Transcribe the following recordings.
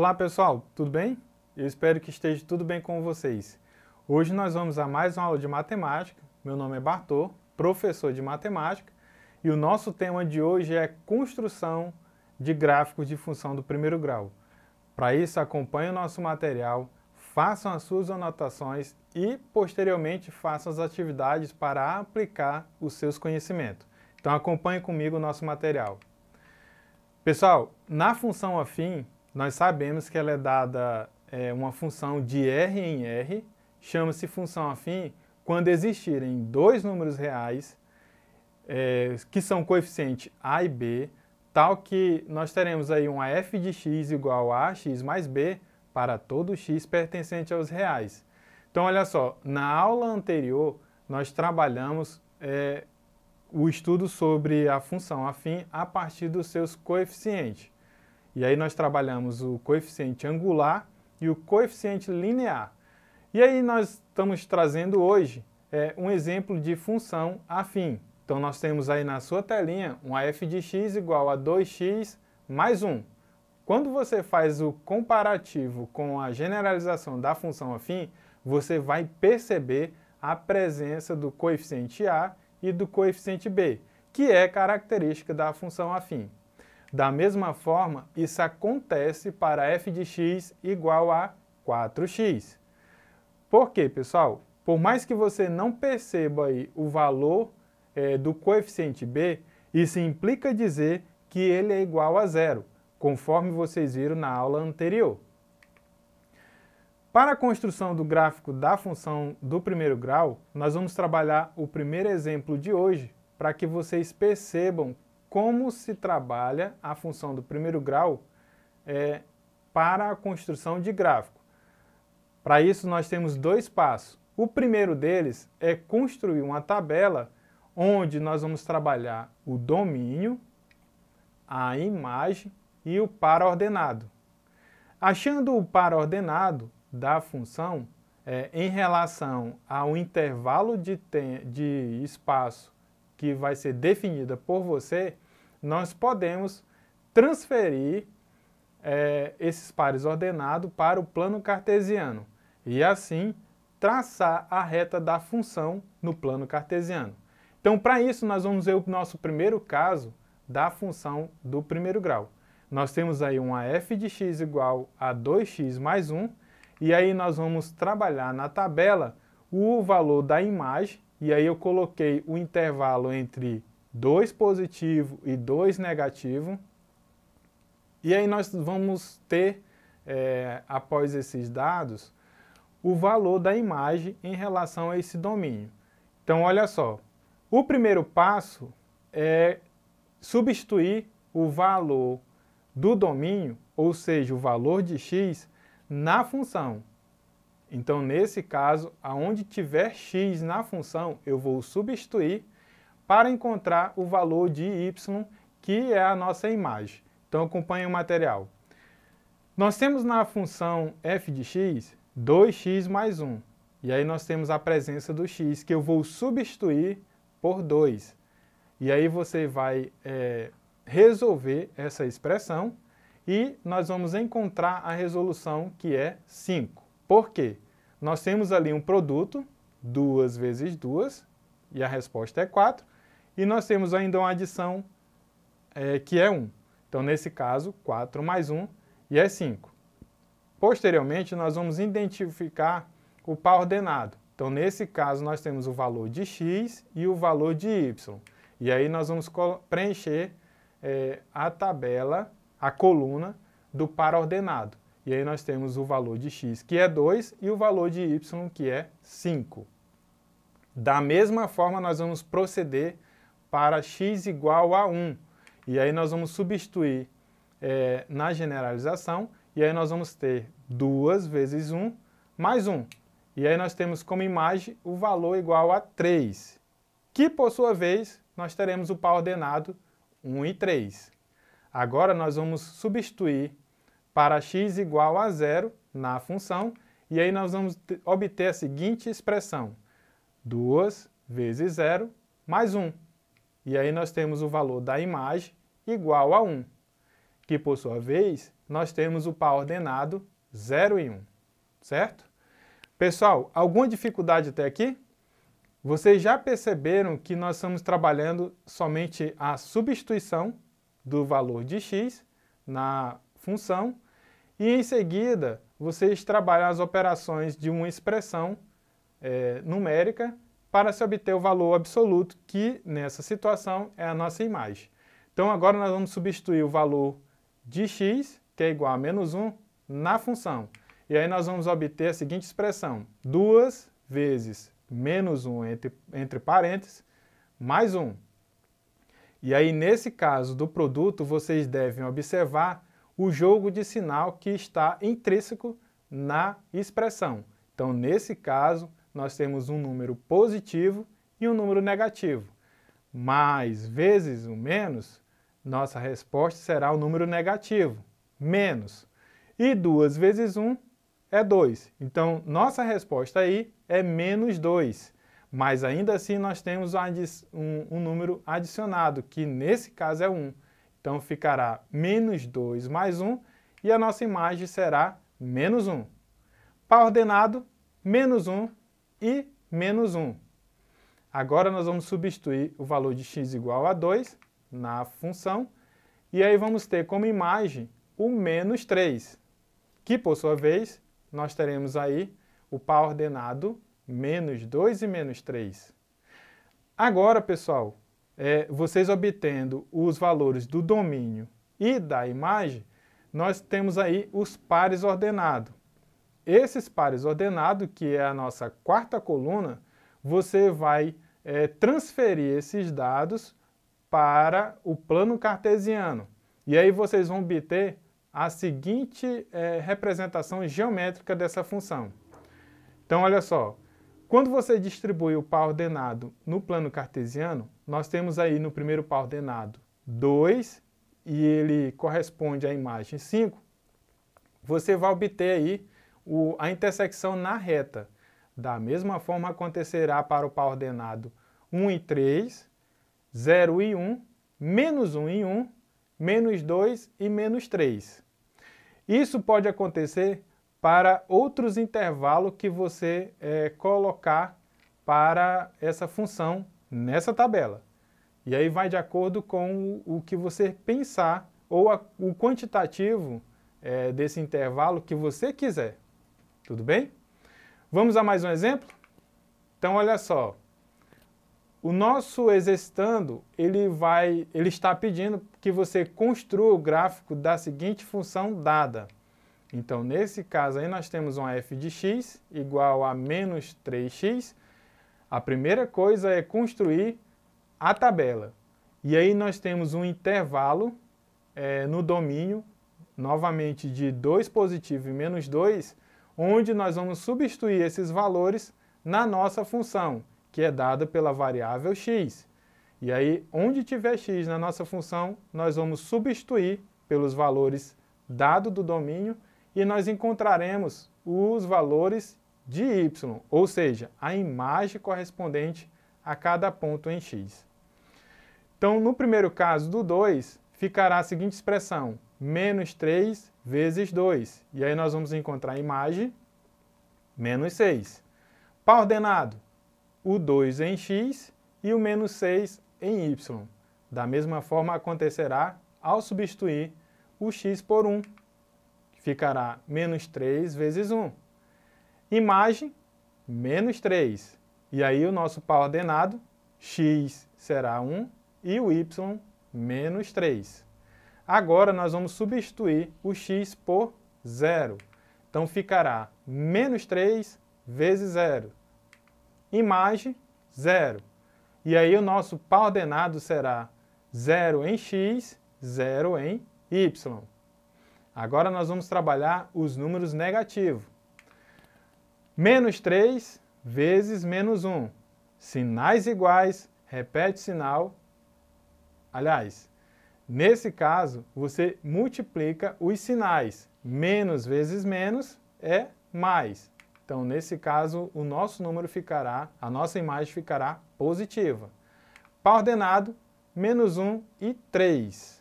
Olá pessoal, tudo bem? Eu espero que esteja tudo bem com vocês. Hoje nós vamos a mais uma aula de matemática. Meu nome é Bartô, professor de matemática, e o nosso tema de hoje é construção de gráficos de função do primeiro grau. Para isso, acompanhe o nosso material, façam as suas anotações e, posteriormente, façam as atividades para aplicar os seus conhecimentos. Então, acompanhe comigo o nosso material. Pessoal, na função afim, nós sabemos que ela é dada é, uma função de R em R, chama-se função afim quando existirem dois números reais é, que são coeficiente A e B, tal que nós teremos aí uma f de x igual a x mais b para todo x pertencente aos reais. Então, olha só, na aula anterior nós trabalhamos é, o estudo sobre a função afim a partir dos seus coeficientes. E aí nós trabalhamos o coeficiente angular e o coeficiente linear. E aí nós estamos trazendo hoje é, um exemplo de função afim. Então nós temos aí na sua telinha um f de x igual a 2x mais 1. Quando você faz o comparativo com a generalização da função afim, você vai perceber a presença do coeficiente a e do coeficiente b, que é característica da função afim. Da mesma forma, isso acontece para f de x igual a 4x. Por quê, pessoal? Por mais que você não perceba aí o valor é, do coeficiente b, isso implica dizer que ele é igual a zero, conforme vocês viram na aula anterior. Para a construção do gráfico da função do primeiro grau, nós vamos trabalhar o primeiro exemplo de hoje para que vocês percebam como se trabalha a função do primeiro grau é, para a construção de gráfico. Para isso, nós temos dois passos. O primeiro deles é construir uma tabela onde nós vamos trabalhar o domínio, a imagem e o par ordenado. Achando o par ordenado da função é, em relação ao intervalo de, de espaço que vai ser definida por você, nós podemos transferir é, esses pares ordenados para o plano cartesiano e assim traçar a reta da função no plano cartesiano. Então, para isso, nós vamos ver o nosso primeiro caso da função do primeiro grau. Nós temos aí uma f de x igual a 2x mais 1, e aí nós vamos trabalhar na tabela o valor da imagem e aí eu coloquei o intervalo entre 2 positivo e 2 negativo. E aí nós vamos ter, é, após esses dados, o valor da imagem em relação a esse domínio. Então, olha só, o primeiro passo é substituir o valor do domínio, ou seja, o valor de x, na função. Então, nesse caso, aonde tiver x na função, eu vou substituir para encontrar o valor de y, que é a nossa imagem. Então, acompanhe o material. Nós temos na função f de x, 2x mais 1. E aí nós temos a presença do x, que eu vou substituir por 2. E aí você vai é, resolver essa expressão e nós vamos encontrar a resolução, que é 5. Por quê? Nós temos ali um produto, 2 vezes 2, e a resposta é 4, e nós temos ainda uma adição é, que é 1. Então, nesse caso, 4 mais 1, e é 5. Posteriormente, nós vamos identificar o par ordenado. Então, nesse caso, nós temos o valor de x e o valor de y. E aí nós vamos preencher é, a tabela, a coluna do par ordenado. E aí nós temos o valor de x, que é 2, e o valor de y, que é 5. Da mesma forma, nós vamos proceder para x igual a 1. E aí nós vamos substituir é, na generalização, e aí nós vamos ter 2 vezes 1 mais 1. E aí nós temos como imagem o valor igual a 3, que por sua vez nós teremos o par ordenado 1 e 3. Agora nós vamos substituir para x igual a zero na função, e aí nós vamos obter a seguinte expressão, 2 vezes zero mais 1. E aí nós temos o valor da imagem igual a 1, que por sua vez, nós temos o par ordenado 0 e 1, certo? Pessoal, alguma dificuldade até aqui? Vocês já perceberam que nós estamos trabalhando somente a substituição do valor de x na função, e em seguida vocês trabalham as operações de uma expressão é, numérica para se obter o valor absoluto, que nessa situação é a nossa imagem. Então agora nós vamos substituir o valor de x, que é igual a menos 1, na função. E aí nós vamos obter a seguinte expressão, 2 vezes menos 1 entre, entre parênteses, mais 1. E aí nesse caso do produto, vocês devem observar o jogo de sinal que está intrínseco na expressão. Então, nesse caso, nós temos um número positivo e um número negativo. Mais vezes o menos, nossa resposta será o um número negativo, menos. E 2 vezes 1 um é 2. Então, nossa resposta aí é menos 2. Mas ainda assim, nós temos um, um número adicionado, que nesse caso é 1. Um. Então ficará menos 2 mais 1 e a nossa imagem será menos 1. Par ordenado, menos 1 e menos 1. Agora nós vamos substituir o valor de x igual a 2 na função e aí vamos ter como imagem o menos 3, que por sua vez nós teremos aí o par ordenado menos 2 e menos 3. Agora, pessoal, é, vocês obtendo os valores do domínio e da imagem, nós temos aí os pares ordenados. Esses pares ordenados, que é a nossa quarta coluna, você vai é, transferir esses dados para o plano cartesiano. E aí vocês vão obter a seguinte é, representação geométrica dessa função. Então, olha só, quando você distribui o par ordenado no plano cartesiano, nós temos aí no primeiro par ordenado 2 e ele corresponde à imagem 5, você vai obter aí o, a intersecção na reta. Da mesma forma acontecerá para o par ordenado 1 e 3, 0 e 1, menos 1 e 1, menos 2 e menos 3. Isso pode acontecer para outros intervalos que você é, colocar para essa função nessa tabela. E aí vai de acordo com o, que você pensar ou a, o quantitativo é, desse intervalo que você quiser. Tudo bem? Vamos a mais um exemplo? Então, olha só. O nosso exercitando, ele, vai, ele está pedindo que você construa o gráfico da seguinte função dada. Então, nesse caso aí, nós temos uma f de x igual a menos 3x. A primeira coisa é construir a tabela. E aí nós temos um intervalo é, no domínio, novamente de 2 positivo e menos 2, onde nós vamos substituir esses valores na nossa função, que é dada pela variável x. E aí, onde tiver x na nossa função, nós vamos substituir pelos valores dado do domínio e nós encontraremos os valores de y, ou seja, a imagem correspondente a cada ponto em x. Então, no primeiro caso do 2, ficará a seguinte expressão, menos 3 vezes 2. E aí nós vamos encontrar a imagem, menos 6. Para ordenado, o 2 em x e o menos 6 em y. Da mesma forma acontecerá ao substituir o x por 1 ficará menos 3 vezes 1. Imagem, menos 3. E aí o nosso par ordenado, x será 1 e o y, menos 3. Agora nós vamos substituir o x por 0. Então ficará menos 3 vezes 0. Imagem, 0. E aí o nosso par ordenado será 0 em x, 0 em y. Agora nós vamos trabalhar os números negativos. Menos 3 vezes menos 1. Sinais iguais, repete sinal. Aliás, nesse caso, você multiplica os sinais. Menos vezes menos é mais. Então, nesse caso, o nosso número ficará, a nossa imagem ficará positiva. Para ordenado, menos 1 e 3.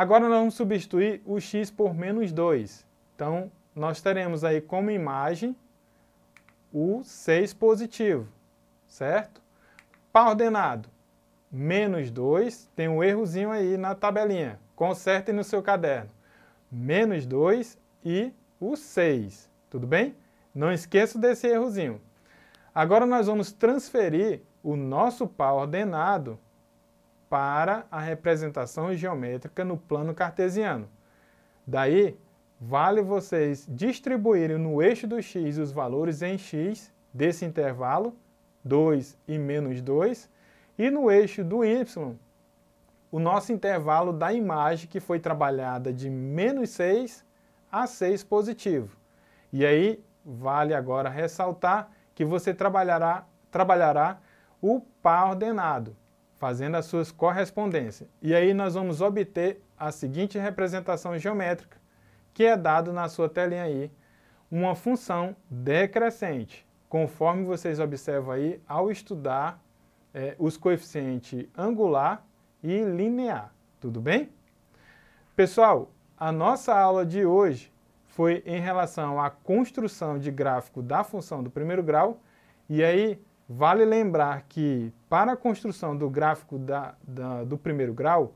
Agora nós vamos substituir o x por menos 2. Então, nós teremos aí como imagem o 6 positivo, certo? Par ordenado, menos 2, tem um errozinho aí na tabelinha. Consertem no seu caderno. Menos 2 e o 6, tudo bem? Não esqueça desse errozinho. Agora nós vamos transferir o nosso par ordenado para a representação geométrica no plano cartesiano. Daí, vale vocês distribuírem no eixo do x os valores em x desse intervalo, 2 e menos 2, e no eixo do y, o nosso intervalo da imagem que foi trabalhada de menos 6 a 6 positivo. E aí, vale agora ressaltar que você trabalhará, trabalhará o par ordenado, fazendo as suas correspondências. E aí nós vamos obter a seguinte representação geométrica, que é dado na sua telinha aí, uma função decrescente, conforme vocês observam aí ao estudar é, os coeficientes angular e linear, tudo bem? Pessoal, a nossa aula de hoje foi em relação à construção de gráfico da função do primeiro grau, e aí Vale lembrar que para a construção do gráfico da, da, do primeiro grau,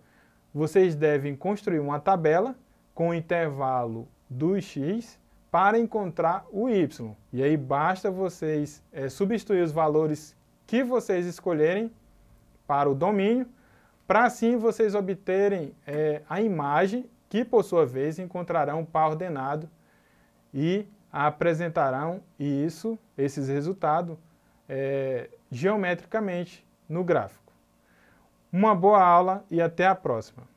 vocês devem construir uma tabela com o intervalo do x para encontrar o y. E aí basta vocês é, substituir os valores que vocês escolherem para o domínio, para assim vocês obterem é, a imagem que, por sua vez, encontrarão o par ordenado e apresentarão isso, esses resultados, é, geometricamente no gráfico. Uma boa aula e até a próxima!